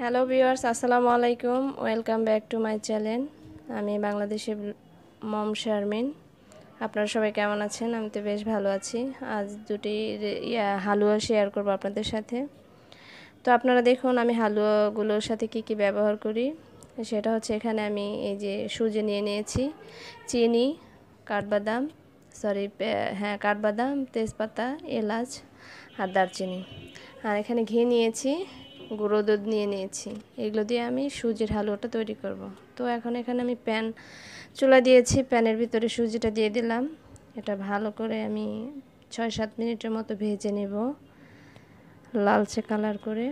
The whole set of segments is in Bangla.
হ্যালো ভিউয়ার্স আসসালামু আলাইকুম welcome back to my channel আমি বাংলাদেশের মম শারমিন আপনারা সবাই কেমন আছেন আমি তো বেশ ভালো আছি আজ দুটি হালুয়া শেয়ার করব আপনাদের সাথে তো আপনারা দেখুন আমি হালুয়াগুলোর সাথে কি কি ব্যবহার করি সেটা হচ্ছে এখানে আমি এই যে সুজি নিয়ে নিয়েছি চিনি কাঠবাদাম সরি হ্যাঁ কাঠবাদাম তেজপাতা এলাচ আর দারচিনি আর এখানে ঘি নিয়েছি গুঁড়ো দুধ নিয়ে নিয়েছি এগুলো দিয়ে আমি সুজির হালুয়াটা তৈরি করব। তো এখন এখানে আমি প্যান চুলা দিয়েছি প্যানের ভিতরে সুজিটা দিয়ে দিলাম এটা ভালো করে আমি ছয় সাত মিনিটের মতো ভেজে নেব লালচে কালার করে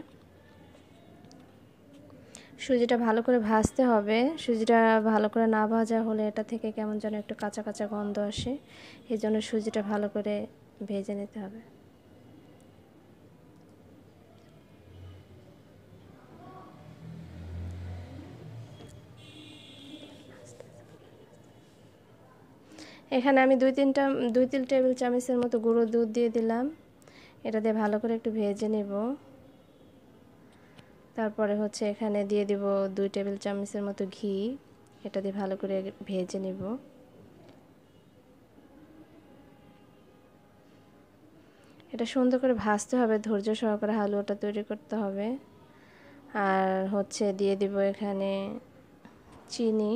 সুজিটা ভালো করে ভাজতে হবে সুজিটা ভালো করে না ভাজা হলে এটা থেকে কেমন যেন একটু কাঁচা কাঁচা গন্ধ আসে এই জন্য সুজিটা ভালো করে ভেজে নিতে হবে এখানে আমি দুই তিনটা দুই তিন টেবিল চামচের মতো গুঁড়ো দুধ দিয়ে দিলাম এটা দিয়ে ভালো করে একটু ভেজে নেব তারপরে হচ্ছে এখানে দিয়ে দিব দুই টেবিল চামচের মতো ঘি এটা দিয়ে ভালো করে ভেজে নেব এটা সুন্দর করে ভাজতে হবে ধৈর্য সহকারে হালুয়াটা তৈরি করতে হবে আর হচ্ছে দিয়ে দিব এখানে চিনি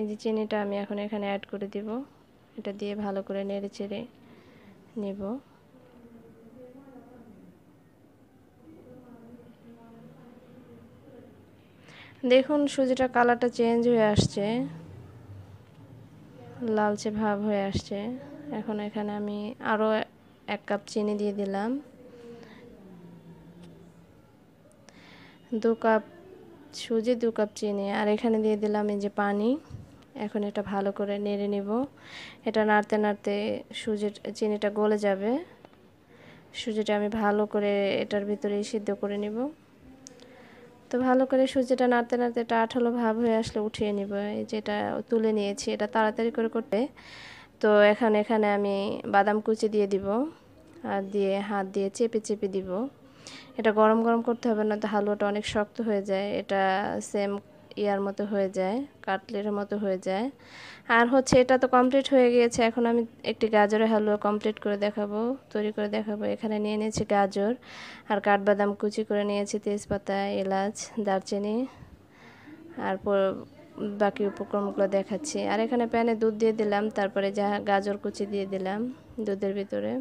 এই যে চিনিটা আমি এখন এখানে অ্যাড করে দিব এটা দিয়ে ভালো করে নেড়ে চেড়ে নেব দেখুন সুজিটা কালারটা চেঞ্জ হয়ে আসছে লালচে ভাব হয়ে আসছে এখন এখানে আমি আরও এক কাপ চিনি দিয়ে দিলাম দু কাপ সুজি দু কাপ চিনি আর এখানে দিয়ে দিলাম এই যে পানি এখন এটা ভালো করে নেড়ে নিব এটা নাড়তে নাড়তে সুজির চিনিটা গলে যাবে সুজিটা আমি ভালো করে এটার ভিতরে সিদ্ধ করে নিব তো ভালো করে সুজিটা নাড়তে নাড়তে এটা আঠালো ভাব হয়ে আসলে উঠিয়ে নিব এই যেটা তুলে নিয়েছি এটা তাড়াতাড়ি করে করতে তো এখন এখানে আমি বাদাম কুচি দিয়ে দিব আর দিয়ে হাত দিয়ে চেপে চেপে দিব এটা গরম গরম করতে হবে না তো হালুয়াটা অনেক শক্ত হয়ে যায় এটা সেম ইয়ার মতো হয়ে যায় কাটলেটের মতো হয়ে যায় আর হচ্ছে এটা তো কমপ্লিট হয়ে গিয়েছে এখন আমি একটি গাজরের হালুয়া কমপ্লিট করে দেখাবো তৈরি করে দেখাবো এখানে নিয়ে নিয়েছি গাজর আর কাঠবাদাম কুচি করে নিয়েছি তেজপাতা এলাচ দারচিনি আর বাকি উপক্রমগুলো দেখাচ্ছি আর এখানে প্যানে দুধ দিয়ে দিলাম তারপরে যা গাজর কুচি দিয়ে দিলাম দুধের ভিতরে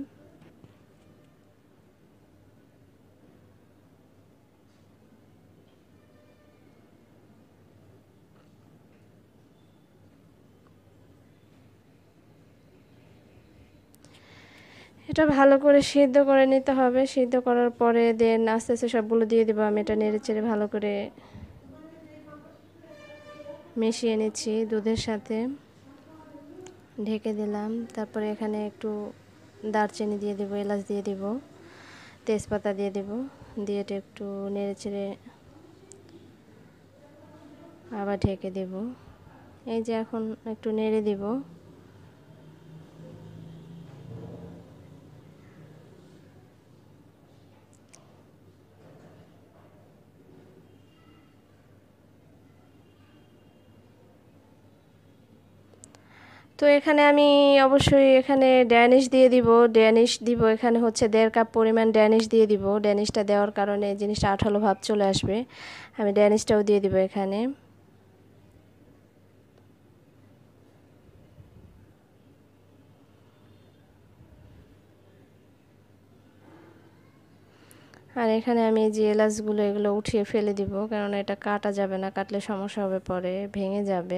এটা ভালো করে সিদ্ধ করে নিতে হবে সিদ্ধ করার পরে দেন আস্তে আস্তে সবগুলো দিয়ে দেবো আমি এটা নেড়ে চেড়ে ভালো করে মিশিয়ে নিচ্ছি দুধের সাথে ঢেকে দিলাম তারপরে এখানে একটু দারচিনি দিয়ে দেবো এলাচ দিয়ে দেব তেজপাতা দিয়ে দেব দিয়ে এটা একটু নেড়ে চেড়ে আবার ঢেকে দেব এই যে এখন একটু নেড়ে দেবো তো এখানে আমি অবশ্যই এখানে ড্যানিশ দিয়ে দিব ড্যানিশ দিব এখানে হচ্ছে দেড় কাপ পরিমাণ ড্যানিশ দিয়ে দিব ড্যানিশটা দেওয়ার কারণে জিনিসটা আঠালো ভাব চলে আসবে আমি ড্যানিশটাও দিয়ে দিব এখানে আর এখানে আমি যে এলাচগুলো এগুলো উঠিয়ে ফেলে দিব কারণ এটা কাটা যাবে না কাটলে সমস্যা হবে পরে ভেঙে যাবে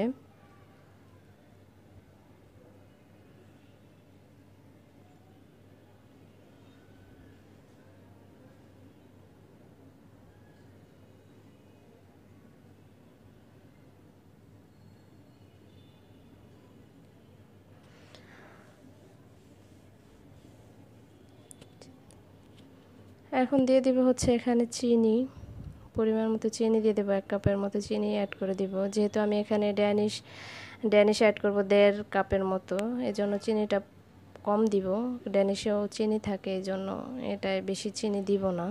এখন দিয়ে দিব হচ্ছে এখানে চিনি পরিমাণ মতো চিনি দিয়ে দেবো এক কাপের মতো চিনি অ্যাড করে দিব যেহেতু আমি এখানে ড্যানিশ ড্যানিশ অ্যাড করব দেড় কাপের মতো এজন্য চিনিটা কম দিব ড্যানিশেও চিনি থাকে এই জন্য এটায় বেশি চিনি দিব না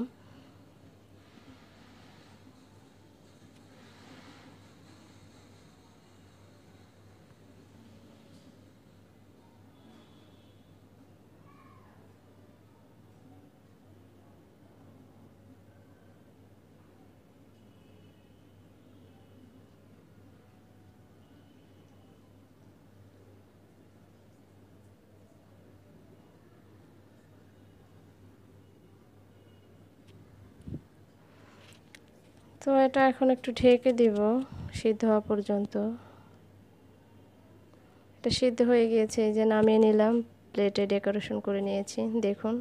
তো এটা এখন একটু ঢেকে দিব সিদ্ধ হওয়া পর্যন্ত এটা সিদ্ধ হয়ে গিয়েছে এই যে নামিয়ে নিলাম প্লেটে ডেকোরেশন করে নিয়েছি দেখুন